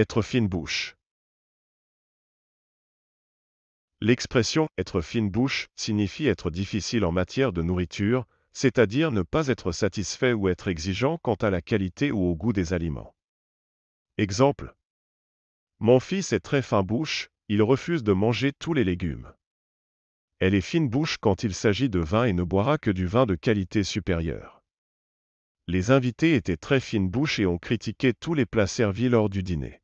Être fine bouche. L'expression être fine bouche signifie être difficile en matière de nourriture, c'est-à-dire ne pas être satisfait ou être exigeant quant à la qualité ou au goût des aliments. Exemple. Mon fils est très fin bouche, il refuse de manger tous les légumes. Elle est fine bouche quand il s'agit de vin et ne boira que du vin de qualité supérieure. Les invités étaient très fine bouche et ont critiqué tous les plats servis lors du dîner.